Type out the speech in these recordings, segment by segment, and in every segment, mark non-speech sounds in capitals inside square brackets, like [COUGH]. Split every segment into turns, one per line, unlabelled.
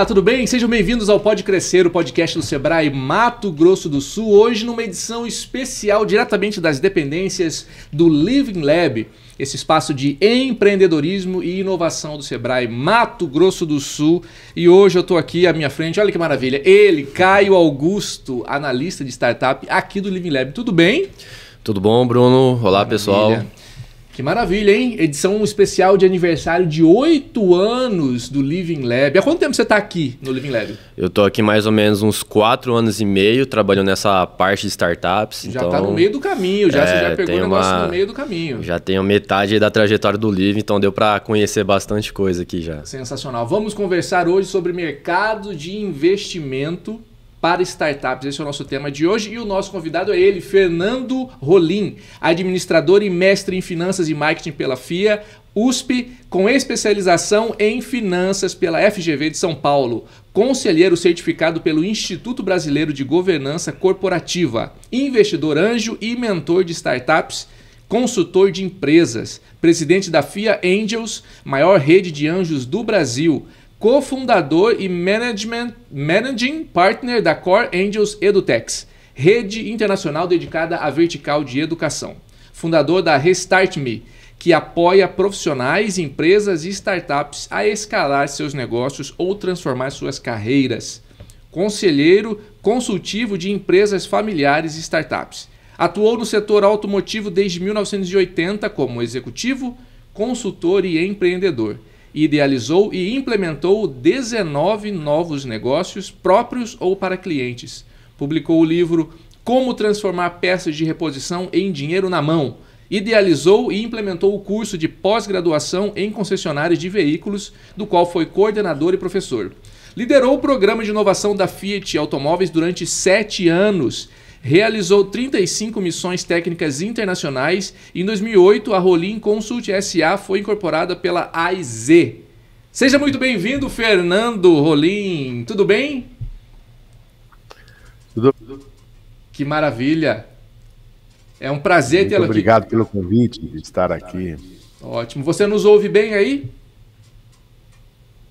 Olá, tudo bem? Sejam bem-vindos ao Pode Crescer, o podcast do Sebrae Mato Grosso do Sul, hoje numa edição especial diretamente das dependências do Living Lab, esse espaço de empreendedorismo e inovação do Sebrae Mato Grosso do Sul. E hoje eu estou aqui à minha frente, olha que maravilha, ele, Caio Augusto, analista de startup aqui do Living Lab. Tudo bem? Tudo bom, Bruno? Olá, maravilha. pessoal. Que maravilha, hein? Edição especial de aniversário de oito anos do Living Lab. Há quanto tempo você está aqui no Living Lab?
Eu estou aqui mais ou menos uns quatro anos e meio, trabalhando nessa parte de startups. Já está então... no meio do caminho, já, é, você já pegou o negócio uma... no meio do caminho. Já tenho metade da trajetória do Living, então deu para conhecer bastante coisa aqui já.
Sensacional. Vamos conversar hoje sobre mercado de investimento para startups. Esse é o nosso tema de hoje e o nosso convidado é ele, Fernando Rolim, administrador e mestre em finanças e marketing pela FIA, USP, com especialização em finanças pela FGV de São Paulo, conselheiro certificado pelo Instituto Brasileiro de Governança Corporativa, investidor anjo e mentor de startups consultor de empresas, presidente da FIA Angels, maior rede de anjos do Brasil, cofundador e managing partner da Core Angels EduTex, rede internacional dedicada à vertical de educação. Fundador da Restart Me, que apoia profissionais, empresas e startups a escalar seus negócios ou transformar suas carreiras. Conselheiro consultivo de empresas familiares e startups. Atuou no setor automotivo desde 1980 como executivo, consultor e empreendedor idealizou e implementou 19 novos negócios próprios ou para clientes. Publicou o livro Como Transformar Peças de Reposição em Dinheiro na Mão. Idealizou e implementou o curso de pós-graduação em concessionárias de veículos, do qual foi coordenador e professor. Liderou o programa de inovação da Fiat Automóveis durante sete anos Realizou 35 missões técnicas internacionais. Em 2008, a Rolim Consult SA foi incorporada pela AIZ. Seja muito bem-vindo, Fernando Rolim. Tudo bem? Tudo. Que maravilha. É um prazer tê-lo aqui. Obrigado
pelo convite de estar aqui.
Ótimo. Você nos ouve bem aí?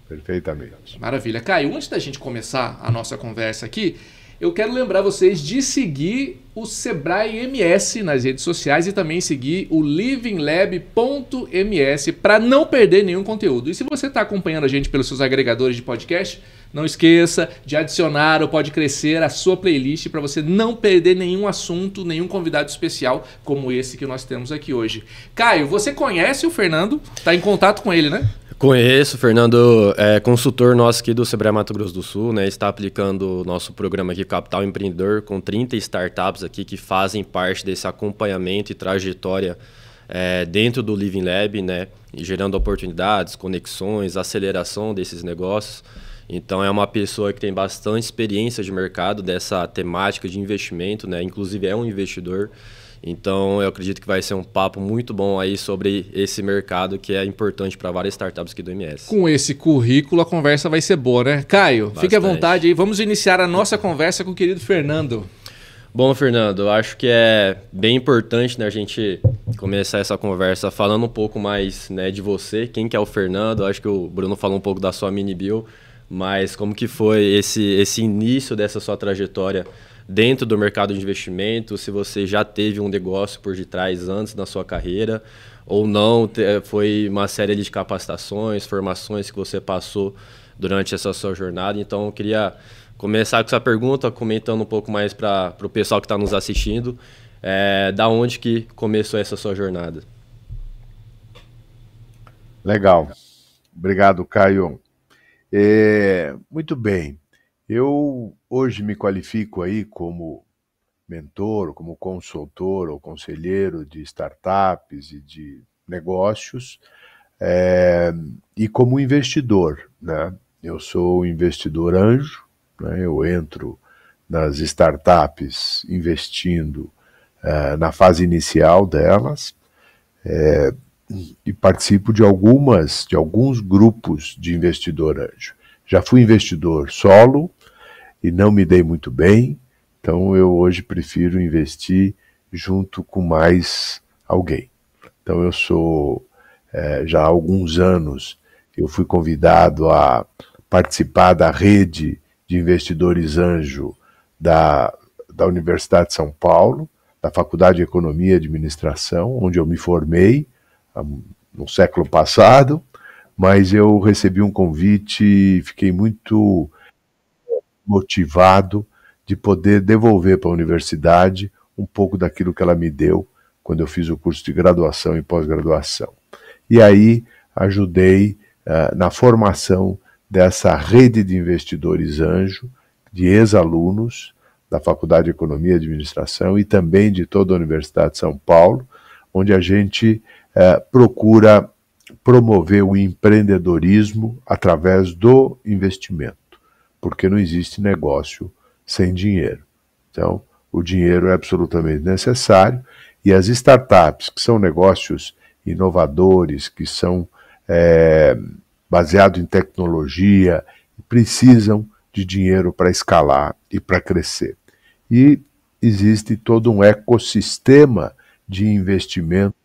Perfeitamente.
Maravilha. Caio, antes da gente começar a nossa conversa aqui, eu quero lembrar vocês de seguir o Sebrae MS nas redes sociais e também seguir o livinglab.ms para não perder nenhum conteúdo. E se você está acompanhando a gente pelos seus agregadores de podcast, não esqueça de adicionar ou Pode Crescer a sua playlist para você não perder nenhum assunto, nenhum convidado especial como esse que nós temos aqui hoje. Caio, você conhece o Fernando? Está em contato com ele, né?
Conheço, Fernando é consultor nosso aqui do Sebrae Mato Grosso do Sul, né? Está aplicando o nosso programa aqui Capital Empreendedor com 30 startups aqui que fazem parte desse acompanhamento e trajetória é, dentro do Living Lab, né? E gerando oportunidades, conexões, aceleração desses negócios. Então é uma pessoa que tem bastante experiência de mercado dessa temática de investimento, né? Inclusive é um investidor. Então, eu acredito que vai ser um papo muito bom aí sobre esse mercado que é importante para várias startups aqui do MS.
Com esse currículo, a conversa vai ser boa, né? Caio, Bastante. fique à vontade aí. Vamos
iniciar a nossa conversa com o querido Fernando. Bom, Fernando, acho que é bem importante né, a gente começar essa conversa falando um pouco mais né, de você, quem que é o Fernando. acho que o Bruno falou um pouco da sua mini bill, mas como que foi esse, esse início dessa sua trajetória dentro do mercado de investimento, se você já teve um negócio por detrás antes na sua carreira ou não, eh, foi uma série de capacitações, formações que você passou durante essa sua jornada. Então, eu queria começar com essa pergunta, comentando um pouco mais para o pessoal que está nos assistindo, é, da onde que começou essa sua jornada?
Legal. Obrigado, Caio. É, muito bem. Eu hoje me qualifico aí como mentor, como consultor ou conselheiro de startups e de negócios é, e como investidor, né? Eu sou investidor anjo, né? eu entro nas startups investindo é, na fase inicial delas é, e participo de algumas, de alguns grupos de investidor anjo. Já fui investidor solo, e não me dei muito bem, então eu hoje prefiro investir junto com mais alguém. Então eu sou é, já há alguns anos eu fui convidado a participar da rede de investidores anjo da, da Universidade de São Paulo, da Faculdade de Economia e Administração, onde eu me formei no século passado, mas eu recebi um convite, fiquei muito motivado de poder devolver para a universidade um pouco daquilo que ela me deu quando eu fiz o curso de graduação e pós-graduação. E aí ajudei uh, na formação dessa rede de investidores anjo, de ex-alunos da Faculdade de Economia e Administração e também de toda a Universidade de São Paulo, onde a gente eh, procura promover o empreendedorismo através do investimento porque não existe negócio sem dinheiro. Então, o dinheiro é absolutamente necessário e as startups, que são negócios inovadores, que são é, baseados em tecnologia, precisam de dinheiro para escalar e para crescer. E existe todo um ecossistema de investimento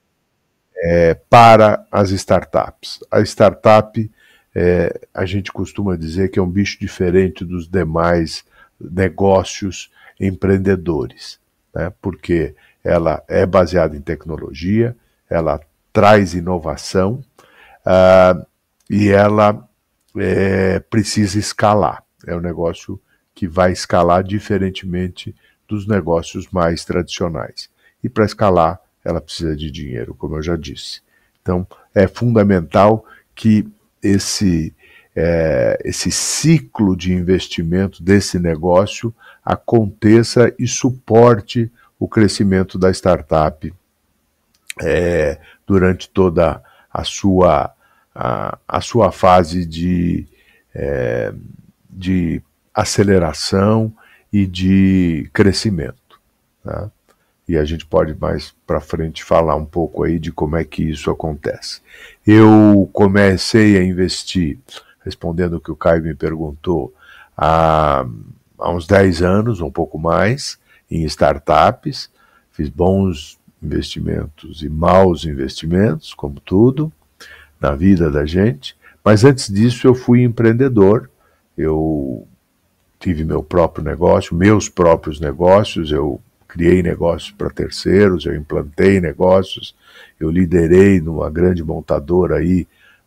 é, para as startups. A startup é, a gente costuma dizer que é um bicho diferente dos demais negócios empreendedores, né? porque ela é baseada em tecnologia, ela traz inovação uh, e ela é, precisa escalar. É um negócio que vai escalar diferentemente dos negócios mais tradicionais. E para escalar, ela precisa de dinheiro, como eu já disse. Então, é fundamental que esse, é, esse ciclo de investimento desse negócio aconteça e suporte o crescimento da startup é, durante toda a sua, a, a sua fase de, é, de aceleração e de crescimento. Tá? e a gente pode mais para frente falar um pouco aí de como é que isso acontece. Eu comecei a investir, respondendo o que o Caio me perguntou, há, há uns 10 anos, um pouco mais, em startups, fiz bons investimentos e maus investimentos, como tudo, na vida da gente, mas antes disso eu fui empreendedor, eu tive meu próprio negócio, meus próprios negócios, eu criei negócios para terceiros, eu implantei negócios, eu liderei numa grande montadora aí,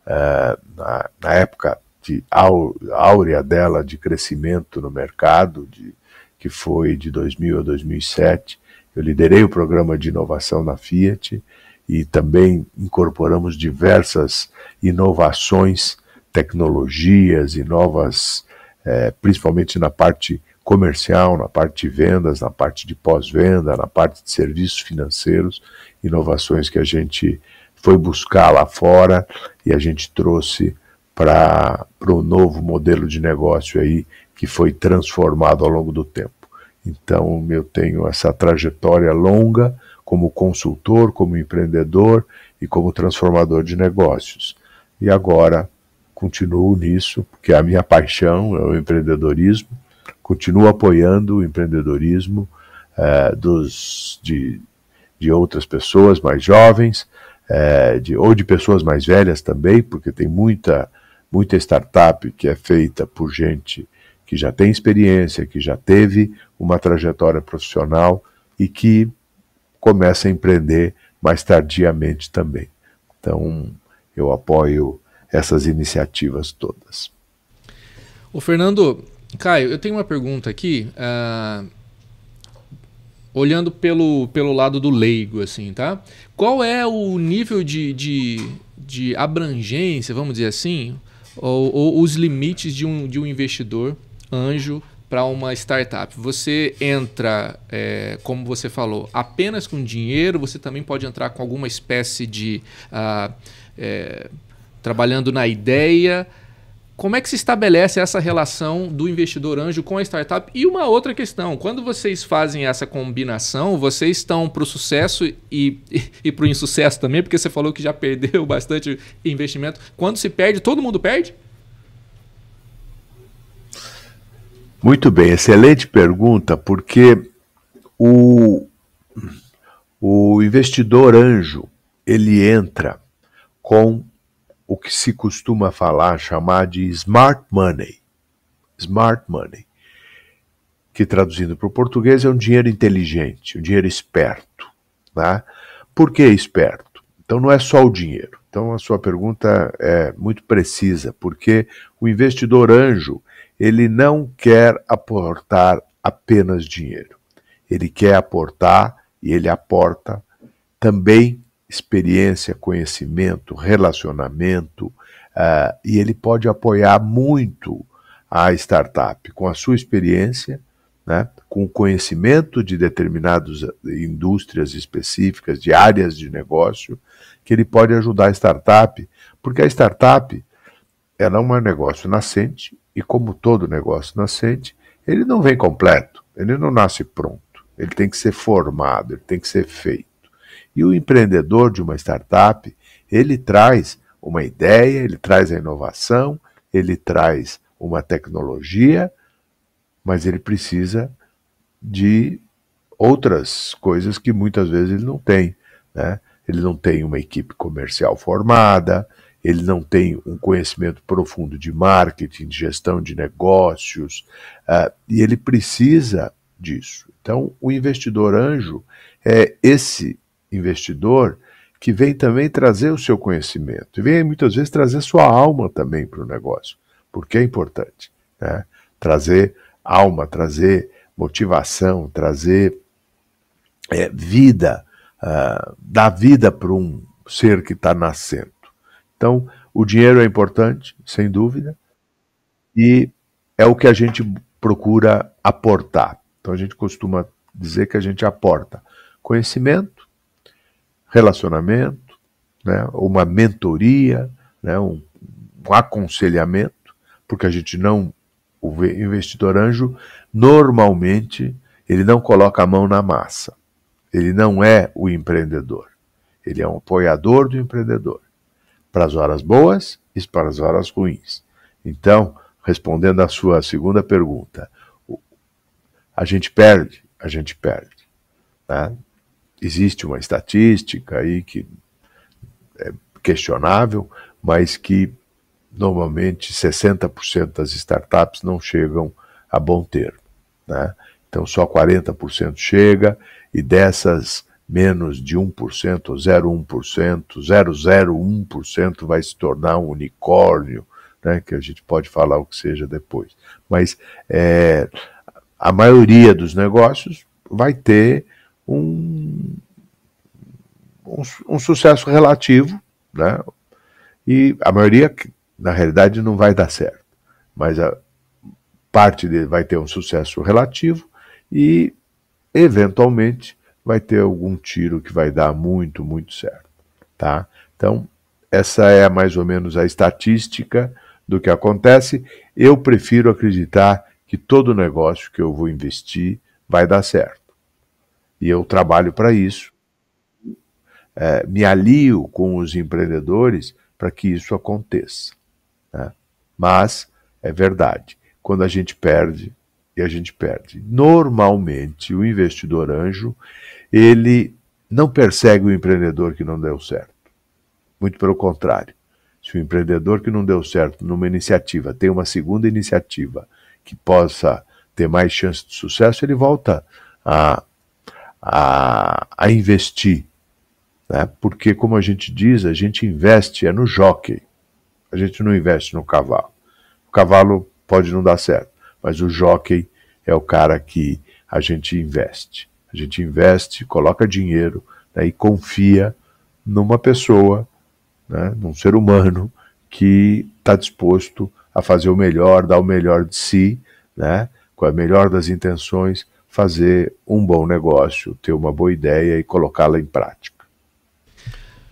uh, na, na, época de áurea dela de crescimento no mercado, de, que foi de 2000 a 2007. Eu liderei o programa de inovação na Fiat e também incorporamos diversas inovações, tecnologias e novas, eh, principalmente na parte comercial, na parte de vendas, na parte de pós-venda, na parte de serviços financeiros, inovações que a gente foi buscar lá fora e a gente trouxe para o novo modelo de negócio aí que foi transformado ao longo do tempo. Então eu tenho essa trajetória longa como consultor, como empreendedor e como transformador de negócios. E agora continuo nisso, porque é a minha paixão é o empreendedorismo continuo apoiando o empreendedorismo é, dos, de, de outras pessoas mais jovens, é, de, ou de pessoas mais velhas também, porque tem muita, muita startup que é feita por gente que já tem experiência, que já teve uma trajetória profissional e que começa a empreender mais tardiamente também. Então, eu apoio essas iniciativas todas.
O Fernando, Caio, eu tenho uma pergunta aqui. Uh, olhando pelo, pelo lado do leigo, assim, tá? Qual é o nível de, de, de abrangência, vamos dizer assim, ou, ou os limites de um, de um investidor anjo para uma startup? Você entra, é, como você falou, apenas com dinheiro, você também pode entrar com alguma espécie de. Uh, é, trabalhando na ideia. Como é que se estabelece essa relação do investidor anjo com a startup? E uma outra questão: quando vocês fazem essa combinação, vocês estão para o sucesso e, [LAUGHS] e, e para o insucesso também, porque você falou que já perdeu [LAUGHS] bastante investimento. Quando se perde, todo mundo perde?
Muito bem, excelente pergunta, porque o, o investidor anjo ele entra com o que se costuma falar, chamar de smart money. Smart money. Que traduzindo para o português é um dinheiro inteligente, um dinheiro esperto. Tá? Por que esperto? Então não é só o dinheiro. Então a sua pergunta é muito precisa, porque o investidor anjo, ele não quer aportar apenas dinheiro. Ele quer aportar e ele aporta também experiência, conhecimento, relacionamento, uh, e ele pode apoiar muito a startup com a sua experiência, né, com o conhecimento de determinadas indústrias específicas, de áreas de negócio, que ele pode ajudar a startup, porque a startup ela é um negócio nascente, e como todo negócio nascente, ele não vem completo, ele não nasce pronto, ele tem que ser formado, ele tem que ser feito. E o empreendedor de uma startup, ele traz uma ideia, ele traz a inovação, ele traz uma tecnologia, mas ele precisa de outras coisas que muitas vezes ele não tem. Né? Ele não tem uma equipe comercial formada, ele não tem um conhecimento profundo de marketing, de gestão de negócios, uh, e ele precisa disso. Então, o investidor anjo é esse investidor que vem também trazer o seu conhecimento, e vem muitas vezes trazer sua alma também para o negócio, porque é importante né? trazer alma, trazer motivação, trazer é, vida, uh, dar vida para um ser que está nascendo. Então, o dinheiro é importante, sem dúvida, e é o que a gente procura aportar. Então, a gente costuma dizer que a gente aporta conhecimento relacionamento, né, uma mentoria, né, um, um aconselhamento, porque a gente não, o investidor anjo, normalmente, ele não coloca a mão na massa. Ele não é o empreendedor. Ele é um apoiador do empreendedor. Para as horas boas e para as horas ruins. Então, respondendo à sua segunda pergunta, a gente perde, a gente perde. Né? existe uma estatística aí que é questionável, mas que normalmente 60% das startups não chegam a bom termo. Né? Então só 40% chega, e dessas menos de 1%, 0,1%, 0,01% vai se tornar um unicórnio, né? que a gente pode falar o que seja depois. Mas é, a maioria dos negócios vai ter um, um, um sucesso relativo, né? E a maioria, na realidade, não vai dar certo, mas a parte dele vai ter um sucesso relativo e, eventualmente, vai ter algum tiro que vai dar muito, muito certo, tá? Então, essa é mais ou menos a estatística do que acontece. Eu prefiro acreditar que todo negócio que eu vou investir vai dar certo e eu trabalho para isso. É, me alio com os empreendedores para que isso aconteça. Né? Mas é verdade, quando a gente perde, e a gente perde. Normalmente, o investidor anjo, ele não persegue o empreendedor que não deu certo. Muito pelo contrário. Se o empreendedor que não deu certo numa iniciativa tem uma segunda iniciativa que possa ter mais chance de sucesso, ele volta a a, a investir. Né? Porque, como a gente diz, a gente investe é no jockey, a gente não investe no cavalo. O cavalo pode não dar certo, mas o jockey é o cara que a gente investe. A gente investe, coloca dinheiro né, e confia numa pessoa, né, num ser humano que está disposto a fazer o melhor, dar o melhor de si, né, com a melhor das intenções fazer um bom negócio, ter uma boa ideia e colocá-la em prática.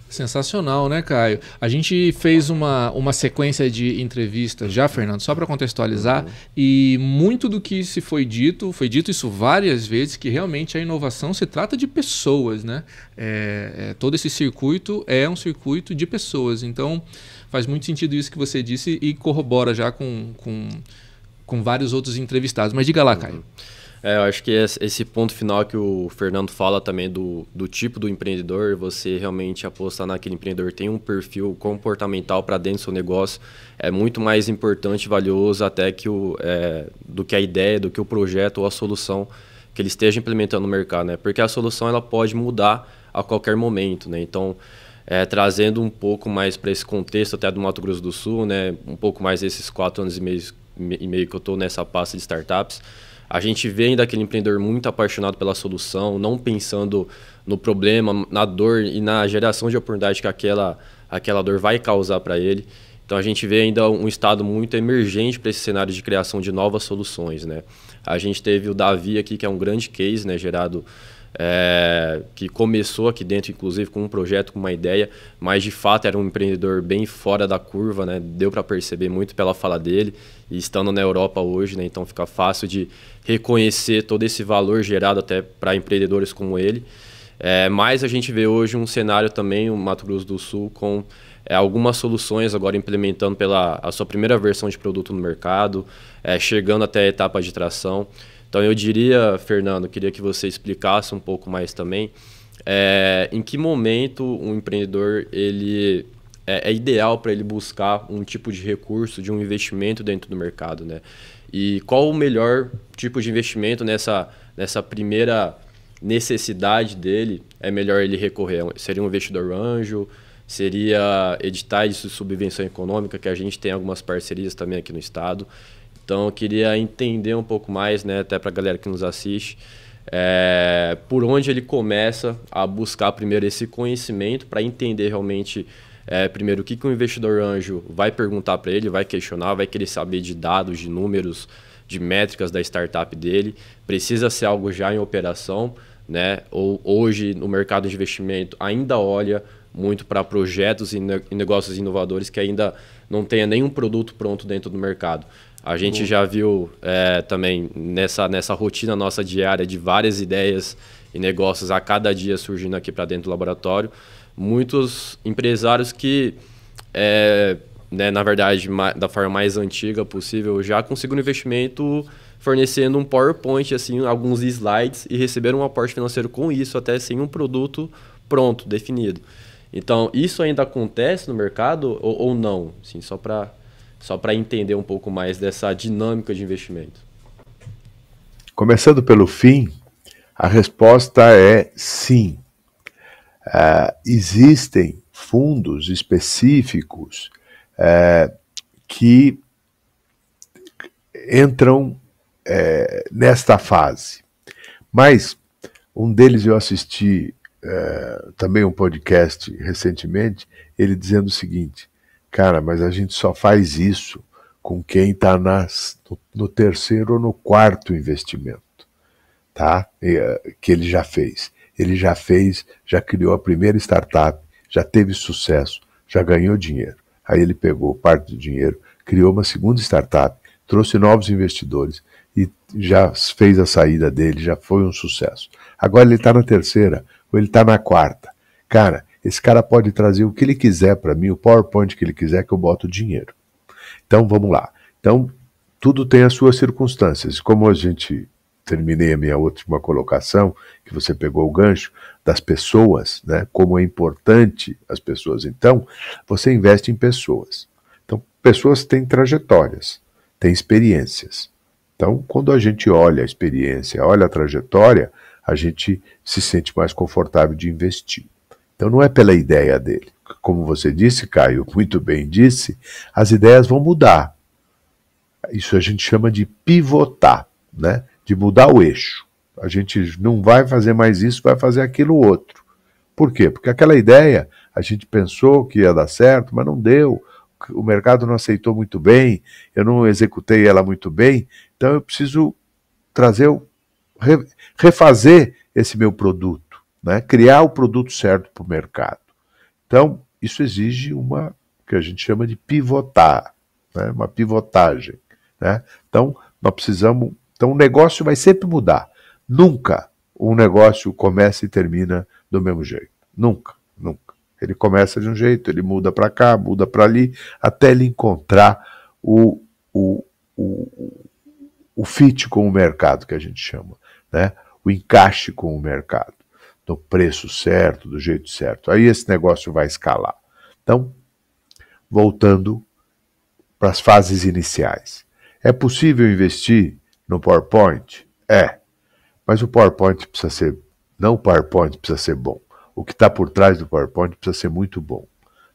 Sensacional, né, Caio? A gente fez uma, uma sequência de entrevistas já, Fernando, só para contextualizar, uhum. e muito do que se foi dito, foi dito isso várias vezes, que realmente a inovação se trata de pessoas, né? É, é, todo esse circuito é um circuito de pessoas. Então, faz muito sentido isso que você disse e corrobora já com, com, com vários outros entrevistados. Mas diga lá, uhum. Caio.
É, eu acho que é esse ponto final que o Fernando fala também do, do tipo do empreendedor, você realmente apostar naquele empreendedor tem um perfil comportamental para dentro do seu negócio, é muito mais importante e valioso até que o, é, do que a ideia, do que o projeto ou a solução que ele esteja implementando no mercado, né? Porque a solução ela pode mudar a qualquer momento, né? Então, é, trazendo um pouco mais para esse contexto até do Mato Grosso do Sul, né? Um pouco mais esses quatro anos e meio, e meio que eu estou nessa pasta de startups, a gente vem daquele empreendedor muito apaixonado pela solução, não pensando no problema, na dor e na geração de oportunidade que aquela, aquela dor vai causar para ele. Então a gente vê ainda um estado muito emergente para esse cenário de criação de novas soluções, né? A gente teve o Davi aqui que é um grande case, né, gerado é, que começou aqui dentro, inclusive com um projeto, com uma ideia, mas de fato era um empreendedor bem fora da curva, né? Deu para perceber muito pela fala dele e estando na Europa hoje, né? Então fica fácil de reconhecer todo esse valor gerado até para empreendedores como ele. É, mas a gente vê hoje um cenário também, o Mato Grosso do Sul, com é, algumas soluções agora implementando pela a sua primeira versão de produto no mercado, é, chegando até a etapa de tração. Então eu diria, Fernando, queria que você explicasse um pouco mais também, é, em que momento um empreendedor ele é, é ideal para ele buscar um tipo de recurso, de um investimento dentro do mercado, né? E qual o melhor tipo de investimento nessa, nessa primeira necessidade dele é melhor ele recorrer? Seria um investidor anjo? Seria editais de subvenção econômica, que a gente tem algumas parcerias também aqui no estado. Então, eu queria entender um pouco mais, né, até para a galera que nos assiste, é, por onde ele começa a buscar primeiro esse conhecimento para entender realmente é, primeiro, o que, que o investidor anjo vai perguntar para ele, vai questionar, vai querer saber de dados, de números, de métricas da startup dele. Precisa ser algo já em operação, né? Ou hoje no mercado de investimento ainda olha muito para projetos e, ne e negócios inovadores que ainda não tenha nenhum produto pronto dentro do mercado. A gente uhum. já viu é, também nessa, nessa rotina nossa diária de várias ideias e negócios a cada dia surgindo aqui para dentro do laboratório muitos empresários que, é, né, na verdade, da forma mais antiga possível, já conseguiram investimento fornecendo um PowerPoint, assim, alguns slides e receberam um aporte financeiro com isso, até sem um produto pronto, definido. Então, isso ainda acontece no mercado ou, ou não? Sim, só para só para entender um pouco mais dessa dinâmica de investimento.
Começando pelo fim, a resposta é sim. Uh, existem fundos específicos uh, que entram uh, nesta fase. Mas um deles eu assisti eh, também um podcast recentemente, ele dizendo o seguinte: cara, mas a gente só faz isso com quem está no, no terceiro ou no quarto investimento, tá? E, que ele já fez. Ele já fez, já criou a primeira startup, já teve sucesso, já ganhou dinheiro. Aí ele pegou parte do dinheiro, criou uma segunda startup, trouxe novos investidores e já fez a saída dele, já foi um sucesso. Agora ele está na terceira ou ele está na quarta. Cara, esse cara pode trazer o que ele quiser para mim, o PowerPoint que ele quiser, que eu boto dinheiro. Então vamos lá. Então tudo tem as suas circunstâncias. Como a gente terminei a minha última colocação, que você pegou o gancho, das pessoas, né? como é importante as pessoas. Então, você investe em pessoas. Então, pessoas têm trajetórias, têm experiências. Então, quando a gente olha a experiência, olha a trajetória, a gente se sente mais confortável de investir. Então, não é pela ideia dele. Como você disse, Caio, [LAUGHS] muito bem disse, as ideias vão mudar. Isso a gente chama de pivotar, né? de mudar o eixo. A gente não vai fazer mais isso, vai fazer aquilo outro. Por quê? Porque aquela ideia a gente pensou que ia dar certo, mas não deu. O mercado não aceitou muito bem, eu não executei ela muito bem, então eu preciso trazer, refazer esse meu produto, né? criar o produto certo para o mercado. Então, isso exige uma que a gente chama de pivotar, né? uma pivotagem. Né? Então, nós precisamos então o negócio vai sempre mudar. Nunca um negócio começa e termina do mesmo jeito. Nunca, nunca. Ele começa de um jeito, ele muda para cá, muda para ali, até ele encontrar o, o, o, o fit com o mercado, que a gente chama, né? o encaixe com o mercado, no preço certo, do jeito certo. Aí esse negócio vai escalar. Então, voltando para as fases iniciais. É possível investir no PowerPoint? É. Mas o PowerPoint precisa ser. Não o PowerPoint precisa ser bom. O que está por trás do PowerPoint precisa ser muito bom.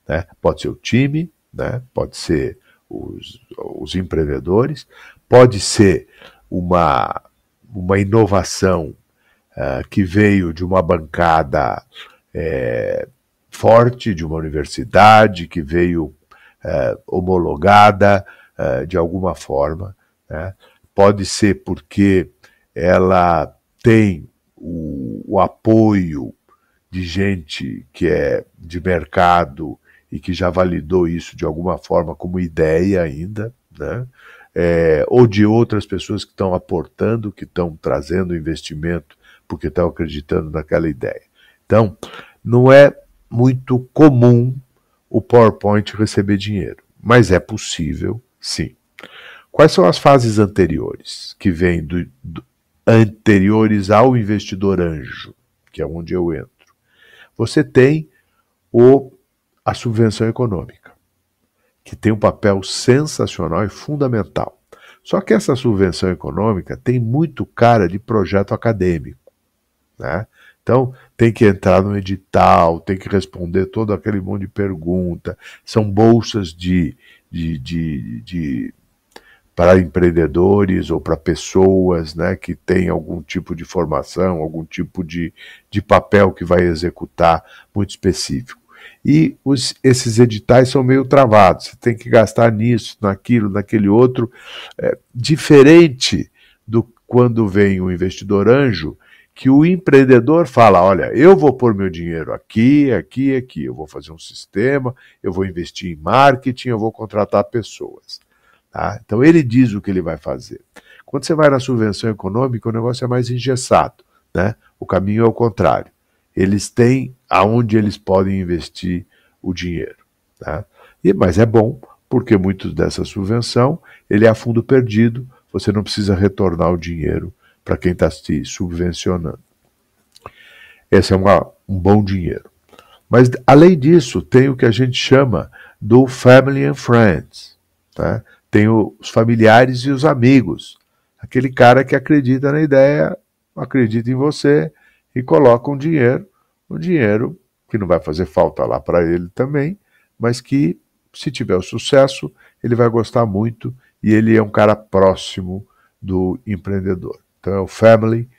Né? Pode ser o time, né? pode ser os, os empreendedores, pode ser uma, uma inovação uh, que veio de uma bancada é, forte, de uma universidade, que veio é, homologada é, de alguma forma. Né? Pode ser porque ela tem o, o apoio de gente que é de mercado e que já validou isso de alguma forma como ideia ainda, né? É, ou de outras pessoas que estão aportando, que estão trazendo investimento porque estão acreditando naquela ideia. Então, não é muito comum o PowerPoint receber dinheiro, mas é possível, sim. Quais são as fases anteriores que vêm do, do, anteriores ao investidor anjo, que é onde eu entro? Você tem o, a subvenção econômica, que tem um papel sensacional e fundamental. Só que essa subvenção econômica tem muito cara de projeto acadêmico. Né? Então, tem que entrar no edital, tem que responder todo aquele monte de pergunta. São bolsas de, de, de, de para empreendedores ou para pessoas né, que têm algum tipo de formação, algum tipo de, de papel que vai executar muito específico. E os, esses editais são meio travados, você tem que gastar nisso, naquilo, naquele outro, é, diferente do quando vem o investidor anjo, que o empreendedor fala: olha, eu vou pôr meu dinheiro aqui, aqui, aqui, eu vou fazer um sistema, eu vou investir em marketing, eu vou contratar pessoas. Tá? Então ele diz o que ele vai fazer. Quando você vai na subvenção econômica, o negócio é mais engessado. Né? O caminho é o contrário. Eles têm aonde eles podem investir o dinheiro. Tá? E, mas é bom, porque muito dessa subvenção ele é a fundo perdido, você não precisa retornar o dinheiro para quem está se subvencionando. Esse é uma, um bom dinheiro. Mas, além disso, tem o que a gente chama do Family and Friends. Tá? Tem os familiares e os amigos. Aquele cara que acredita na ideia, acredita em você e coloca um dinheiro, um dinheiro que não vai fazer falta lá para ele também, mas que, se tiver o sucesso, ele vai gostar muito e ele é um cara próximo do empreendedor. Então é o family,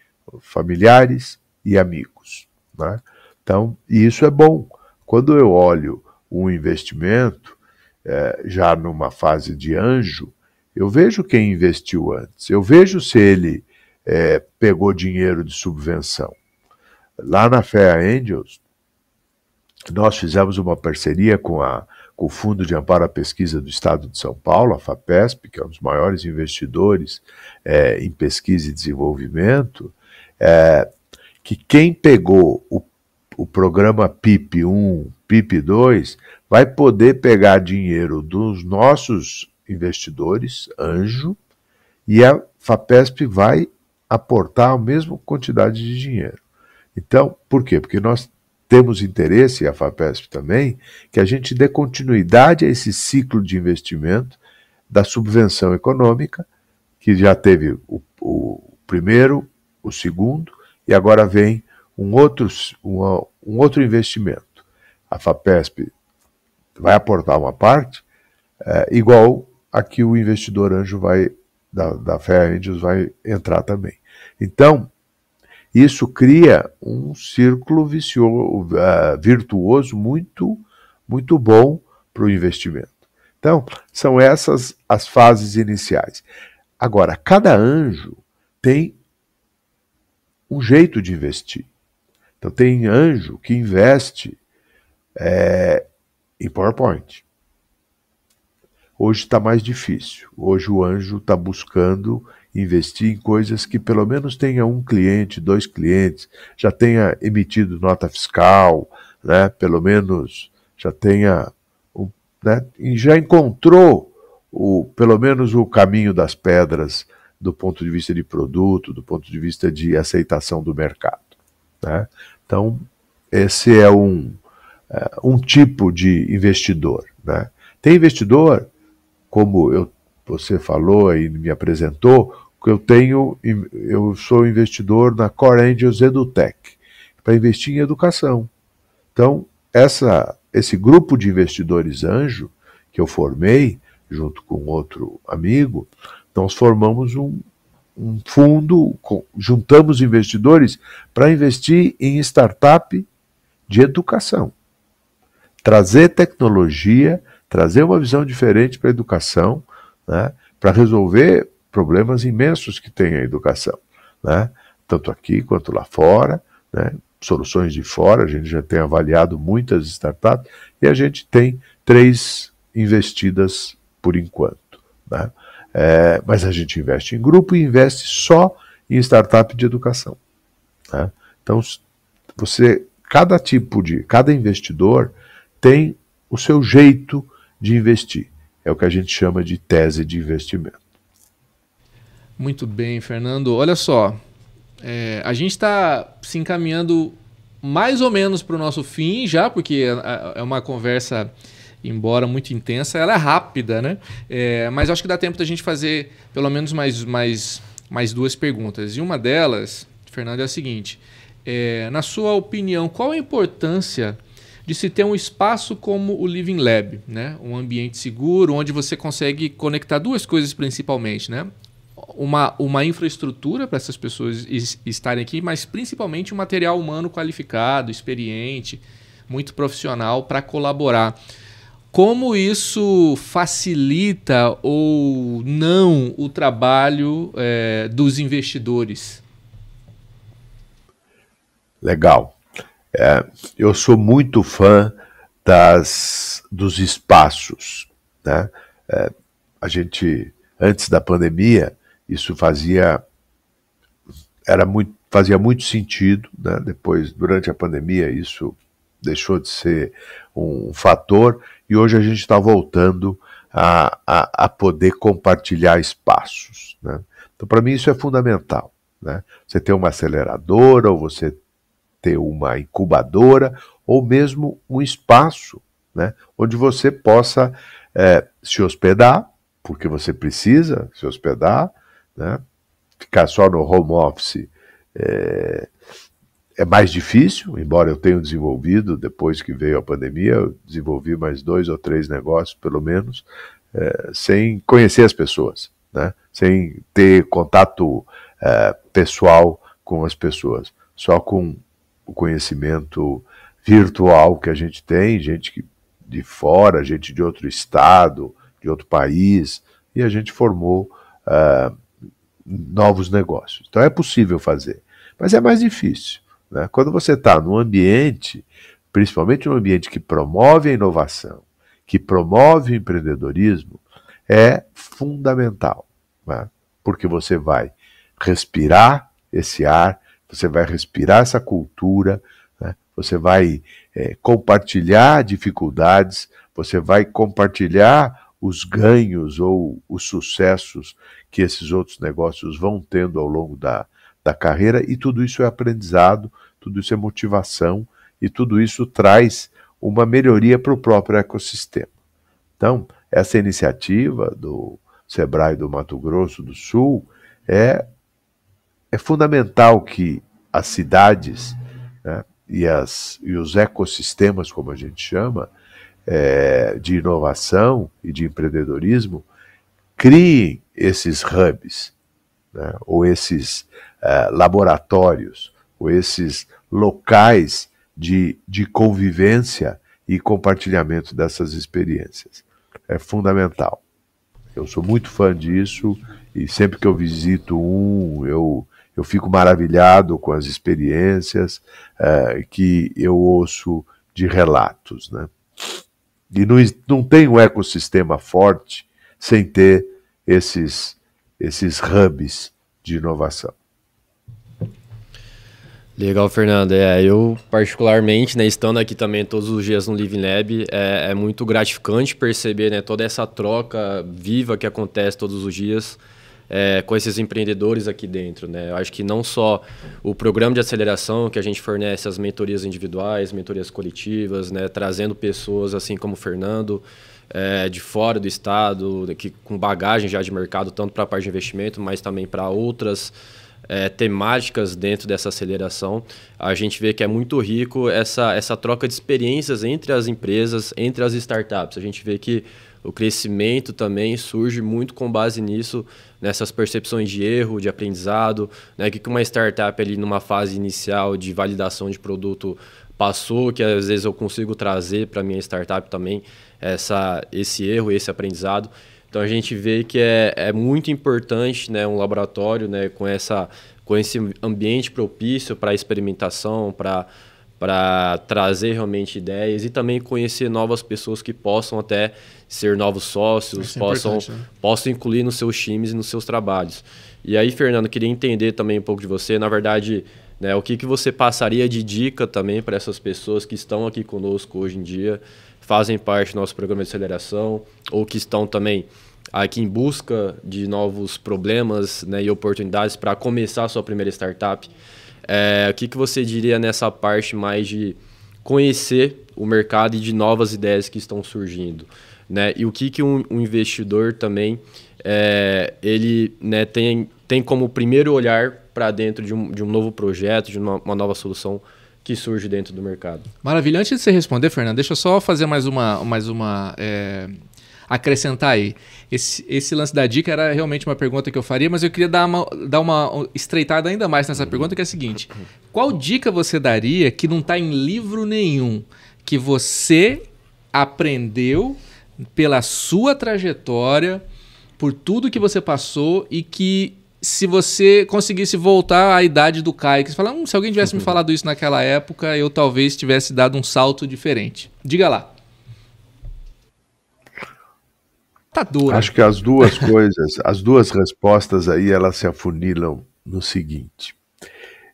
familiares e amigos. Né? Então, isso é bom. Quando eu olho um investimento, é, já numa fase de anjo, eu vejo quem investiu antes, eu vejo se ele é, pegou dinheiro de subvenção. Lá na Fair Angels, nós fizemos uma parceria com, a, com o Fundo de Amparo à Pesquisa do Estado de São Paulo, a FAPESP, que é um dos maiores investidores é, em pesquisa e desenvolvimento, é, que quem pegou o, o programa PIP 1, PIP2 vai poder pegar dinheiro dos nossos investidores, anjo, e a FAPESP vai aportar a mesma quantidade de dinheiro. Então, por quê? Porque nós temos interesse, e a FAPESP também, que a gente dê continuidade a esse ciclo de investimento da subvenção econômica, que já teve o, o primeiro, o segundo, e agora vem um outro, um, um outro investimento a FAPESP vai aportar uma parte, é, igual a que o investidor anjo vai, da, da Fé Angels vai entrar também. Então, isso cria um círculo vicioso, uh, virtuoso muito, muito bom para o investimento. Então, são essas as fases iniciais. Agora, cada anjo tem um jeito de investir. Então, tem anjo que investe é, em PowerPoint. Hoje está mais difícil. Hoje o anjo está buscando investir em coisas que pelo menos tenha um cliente, dois clientes, já tenha emitido nota fiscal, né? pelo menos já tenha. Né? E já encontrou o, pelo menos o caminho das pedras do ponto de vista de produto, do ponto de vista de aceitação do mercado. Né? Então, esse é um, uh, um tipo de investidor. Né? Tem investidor, como eu, você falou e me apresentou, que eu tenho, eu sou investidor na Core Angels EduTech, para investir em educação. Então, essa, esse grupo de investidores anjo que eu formei, junto com outro amigo, nós formamos um, um fundo, juntamos investidores para investir em startup de educação trazer tecnologia, trazer uma visão diferente para a educação, né, para resolver problemas imensos que tem a educação, né, tanto aqui quanto lá fora, né, soluções de fora, a gente já tem avaliado muitas startups e a gente tem três investidas por enquanto. Né? É, mas a gente investe em grupo e investe só em startup de educação. Né? Então, você, cada tipo de, cada investidor tem o seu jeito de investir. É o que a gente chama de tese de investimento.
Muito bem, Fernando. Olha só, é, a gente está se encaminhando mais ou menos para o nosso fim já, porque é, é uma conversa, embora muito intensa, ela é rápida, né? É, mas acho que dá tempo da gente fazer pelo menos mais, mais, mais duas perguntas. E uma delas, Fernando, é a seguinte: é, na sua opinião, qual a importância de se ter um espaço como o Living Lab, né? um ambiente seguro, onde você consegue conectar duas coisas principalmente, né? Uma, uma infraestrutura para essas pessoas estarem aqui, mas principalmente um material humano qualificado, experiente, muito profissional para colaborar. Como isso facilita ou não o trabalho é, dos investidores?
Legal. É, eu sou muito fã das, dos espaços. Né? É, a gente, antes da pandemia, isso fazia, era muito, fazia muito sentido. Né? Depois, durante a pandemia, isso deixou de ser um fator e hoje a gente está voltando a, a, a, poder compartilhar espaços. Né? Então, para mim, isso é fundamental. Né? Você tem uma aceleradora ou você ter uma incubadora ou mesmo um espaço né, onde você possa é, se hospedar, porque você precisa se hospedar, né, ficar só no home office é, é mais difícil, embora eu tenha desenvolvido, depois que veio a pandemia, eu desenvolvi mais dois ou três negócios, pelo menos, é, sem conhecer as pessoas, né? sem ter contato é, pessoal com as pessoas, só com o conhecimento virtual que a gente tem, gente que, de fora, gente de outro estado, de outro país, e a gente formou uh, novos negócios. Então é possível fazer, mas é mais difícil. Né? Quando você está num ambiente, principalmente num ambiente que promove a inovação, que promove o empreendedorismo, é fundamental, né? porque você vai respirar esse ar você vai respirar essa cultura, né? você vai é, compartilhar dificuldades, você vai compartilhar os ganhos ou os sucessos que esses outros negócios vão tendo ao longo da, da carreira, e tudo isso é aprendizado, tudo isso é motivação, e tudo isso traz uma melhoria para o próprio ecossistema. Então, essa iniciativa do Sebrae do Mato Grosso do Sul é é fundamental que as cidades né, e, as, e os ecossistemas, como a gente chama, é, de inovação e de empreendedorismo, criem esses hubs, né, ou esses é, laboratórios, ou esses locais de, de convivência e compartilhamento dessas experiências. É fundamental. Eu sou muito fã disso e sempre que eu visito um, eu eu fico maravilhado com as experiências é, que eu ouço de relatos. Né? E não, não tem um ecossistema forte sem ter esses, esses hubs de inovação. Legal, Fernando. É,
eu, particularmente, né, estando aqui também todos os dias no Living Lab, é, é muito gratificante perceber né, toda essa troca viva que acontece todos os dias é, com esses empreendedores aqui dentro. Né? Eu acho que não só o programa de aceleração, que a gente fornece as mentorias individuais, mentorias coletivas, né? trazendo pessoas assim como o Fernando, é, de fora do estado, que, com bagagem já de mercado, tanto para a parte de investimento, mas também para outras é, temáticas dentro dessa aceleração. A gente vê que é muito rico essa, essa troca de experiências entre as empresas, entre as startups. A gente vê que o crescimento também surge muito com base nisso, nessas percepções de erro, de aprendizado, né? O que uma startup ali numa fase inicial de validação de produto passou, que às vezes eu consigo trazer para minha startup também essa, esse erro, esse aprendizado. Então a gente vê que é, é muito importante né, um laboratório né, com, essa, com esse ambiente propício para experimentação, para para trazer realmente ideias e também conhecer novas pessoas que possam até ser novos sócios, é possam, né? possam incluir nos seus times e nos seus trabalhos. E aí, Fernando, queria entender também um pouco de você. Na verdade, né, o que, que você passaria de dica também para essas pessoas que estão aqui conosco hoje em dia, fazem parte do nosso programa de aceleração, ou que estão também aqui em busca de novos problemas né, e oportunidades para começar a sua primeira startup? É, o que, que você diria nessa parte mais de conhecer o mercado e de novas ideias que estão surgindo? Né? E o que, que um, um investidor também é, ele né, tem, tem como primeiro olhar para dentro de um, de um novo projeto, de uma, uma nova solução que surge dentro do mercado.
Maravilha. Antes de você responder, Fernando, deixa eu só fazer mais uma, mais uma é acrescentar aí. Esse, esse lance da dica era realmente uma pergunta que eu faria, mas eu queria dar uma, dar uma estreitada ainda mais nessa pergunta, que é a seguinte: qual dica você daria que não está em livro nenhum, que você aprendeu pela sua trajetória, por tudo que você passou e que se você conseguisse voltar à idade do Caio, que você fala, hum, se alguém tivesse me [LAUGHS] falado isso naquela época, eu talvez tivesse dado um salto diferente. Diga lá.
Tá dura. Acho que as duas [LAUGHS] coisas, as duas respostas aí, elas se afunilam no seguinte.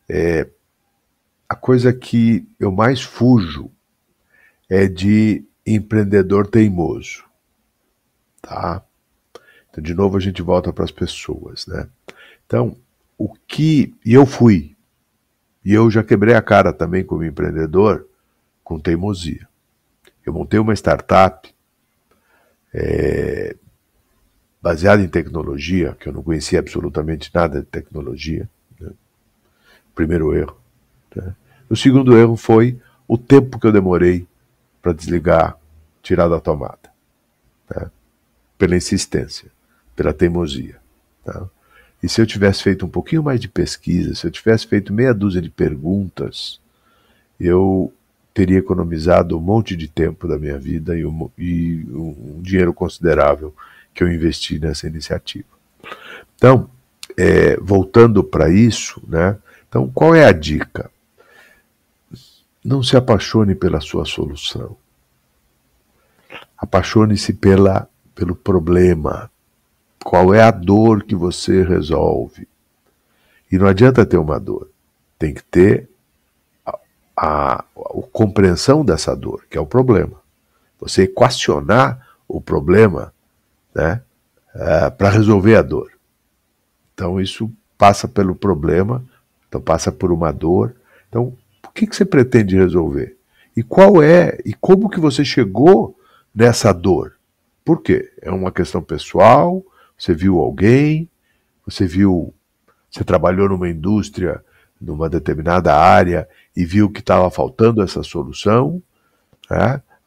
É, a coisa que eu mais fujo é de empreendedor teimoso, tá? Então, de novo, a gente volta para as pessoas, né? Então, o que... E eu fui. E eu já quebrei a cara também como empreendedor com teimosia. Eu montei uma startup é, baseado em tecnologia, que eu não conhecia absolutamente nada de tecnologia. Né? Primeiro erro. Né? O segundo erro foi o tempo que eu demorei para desligar, tirar da tomada. Né? Pela insistência, pela teimosia. Tá? E se eu tivesse feito um pouquinho mais de pesquisa, se eu tivesse feito meia dúzia de perguntas, eu teria economizado um monte de tempo da minha vida e um, e um dinheiro considerável que eu investi nessa iniciativa. Então, é, voltando para isso, né? Então, qual é a dica? Não se apaixone pela sua solução. Apaixone-se pela pelo problema. Qual é a dor que você resolve? E não adianta ter uma dor. Tem que ter a, a compreensão dessa dor, que é o problema. Você equacionar o problema né, é, para resolver a dor. Então, isso passa pelo problema, então passa por uma dor. Então, o que, que você pretende resolver? E qual é, e como que você chegou nessa dor? Por quê? É uma questão pessoal? Você viu alguém? Você viu. Você trabalhou numa indústria numa determinada área e viu que estava faltando essa solução,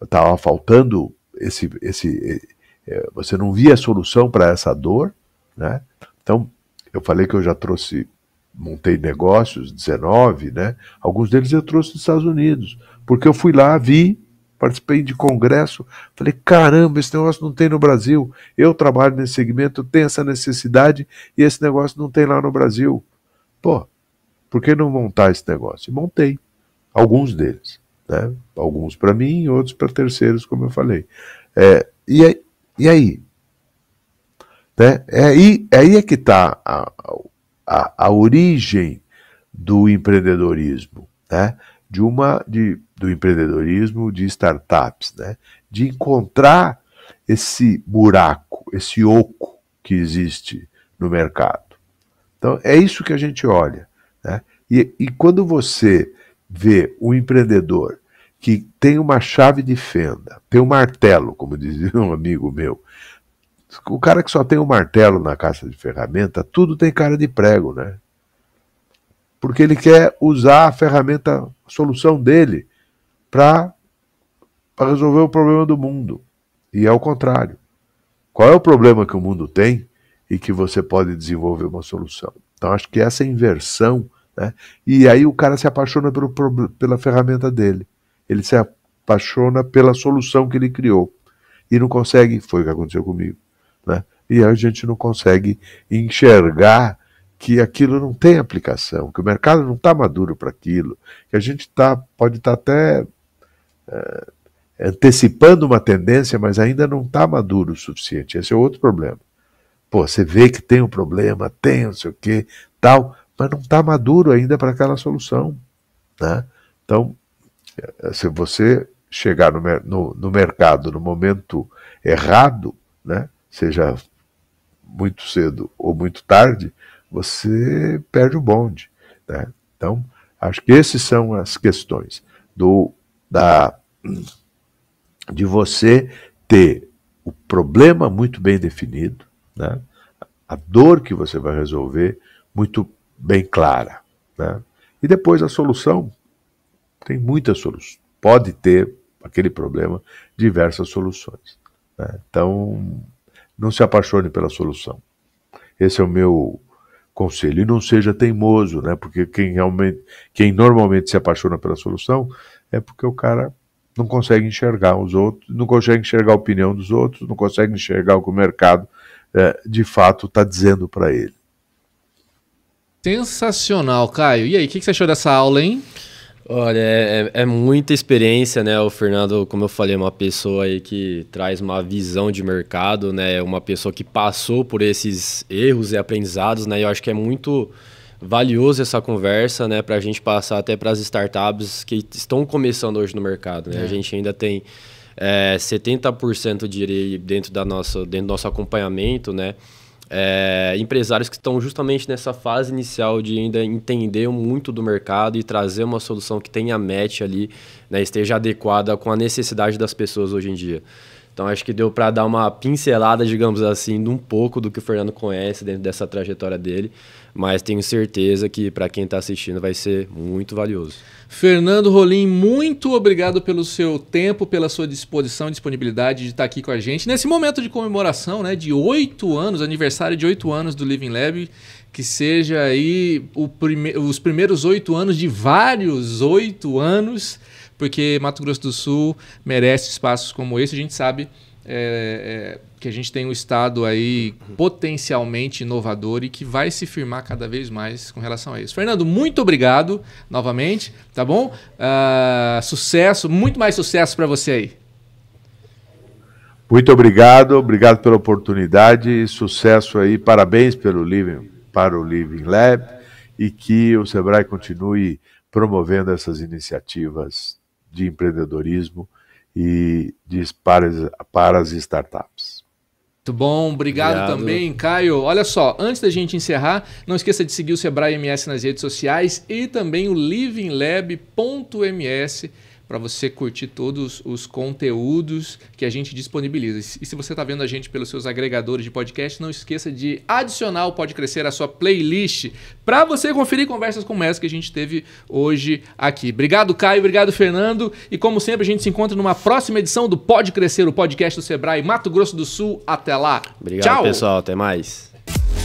estava né? faltando esse, esse, eh, eh, você não via solução para essa dor, né? Então, eu falei que eu já trouxe, montei negócios, 19, né? Alguns deles eu trouxe dos Estados Unidos, porque eu fui lá, vi, participei de congresso, falei, caramba, esse negócio não tem no Brasil, eu trabalho nesse segmento, tenho essa necessidade, e esse negócio não tem lá no Brasil. Pô, por que não montar esse negócio? E montei alguns deles. Né? Alguns para mim, outros para terceiros, como eu falei. É, e, aí, e aí? Né? É aí? É aí é que está a, a, a origem do empreendedorismo, né? de uma, de, do empreendedorismo de startups, né? de encontrar esse buraco, esse oco que existe no mercado. Então, é isso que a gente olha. Né? E, e quando você vê um empreendedor que tem uma chave de fenda, tem um martelo, como dizia [LAUGHS] um amigo meu, o cara que só tem um martelo na caixa de ferramenta, tudo tem cara de prego, né? Porque ele quer usar a ferramenta, a solução dele, para resolver o problema do mundo. E é o contrário. Qual é o problema que o mundo tem e que você pode desenvolver uma solução? Então acho que essa é inversão, né? E aí o cara se apaixona pelo, pela ferramenta dele. Ele se apaixona pela solução que ele criou e não consegue, foi o que aconteceu comigo, né? E a gente não consegue enxergar que aquilo não tem aplicação, que o mercado não está maduro para aquilo, que a gente tá, pode estar tá até é, antecipando uma tendência, mas ainda não está maduro o suficiente. Esse é outro problema. Pô, você vê que tem um problema, tem não sei o que, tal, mas não está maduro ainda para aquela solução. Né? Então, eh, se você chegar no, no, no, mercado no momento errado, né, seja muito cedo ou muito tarde, você perde o bonde. Né? Então, acho que essas são as questões do da de você ter o problema muito bem definido, né? a dor que você vai resolver muito bem clara. Né? E depois a solução tem muitas soluções. Pode ter aquele problema diversas soluções. Né? Então, não se apaixone pela solução. Esse é o meu conselho. E não seja teimoso, né? Porque quem realmente, quem normalmente se apaixona pela solução é porque o cara não consegue enxergar os outros, não consegue enxergar a opinião dos outros, não consegue enxergar o que o mercado é, de fato está dizendo para ele.
Sensacional, Caio. E aí, o que, que você achou dessa aula, hein? Olha, é,
é, é, muita experiência, né? O Fernando, como eu falei, é uma pessoa aí que traz uma visão de mercado, né? É uma pessoa que passou por esses erros e aprendizados, né? E eu acho que é muito valioso essa conversa, né? Para a gente passar até para as startups que estão começando hoje no mercado, né? É. A gente ainda tem é, 70% direi dentro da nossa dentro do nosso acompanhamento, né? É, empresários que estão justamente nessa fase inicial de ainda entender muito do mercado e trazer uma solução que tenha match ali, né, esteja adequada com a necessidade das pessoas hoje em dia. Então acho que deu para dar uma pincelada, digamos assim, de um pouco do que o Fernando conhece dentro dessa trajetória dele mas tenho certeza que para quem está assistindo vai ser muito valioso.
Fernando Rolim, muito obrigado pelo seu tempo, pela sua disposição e disponibilidade de estar tá aqui com a gente nesse momento de comemoração, né, de oito anos, aniversário de oito anos do Living Lab que seja aí prime os primeiros oito anos de vários oito anos, porque Mato Grosso do Sul merece espaços como esse. A gente sabe é, é, que a gente tem um Estado aí potencialmente inovador e que vai se firmar cada vez mais com relação a isso. Fernando, muito obrigado novamente, tá bom? Uh, sucesso, muito mais sucesso para você aí.
Muito obrigado, obrigado pela oportunidade, sucesso aí, parabéns pelo Living, para o Living Lab e que o Sebrae continue promovendo essas iniciativas de empreendedorismo e diz para, para as startups.
Muito bom, obrigado, obrigado, também, Caio. Olha só, antes da gente encerrar, não esqueça de seguir o Sebrae MS nas redes sociais e também o livinglab.ms para você curtir todos os conteúdos que a gente disponibiliza. E se você está vendo a gente pelos seus agregadores de podcast, não esqueça de adicionar o Pode Crescer à sua playlist para você conferir conversas como essa que a gente teve hoje aqui. Obrigado, Caio. Obrigado, Fernando. E como sempre, a gente se encontra numa próxima edição do Pode Crescer, o podcast do Sebrae Mato Grosso do Sul. Até lá. Obrigado, Tchau. pessoal.
Até mais.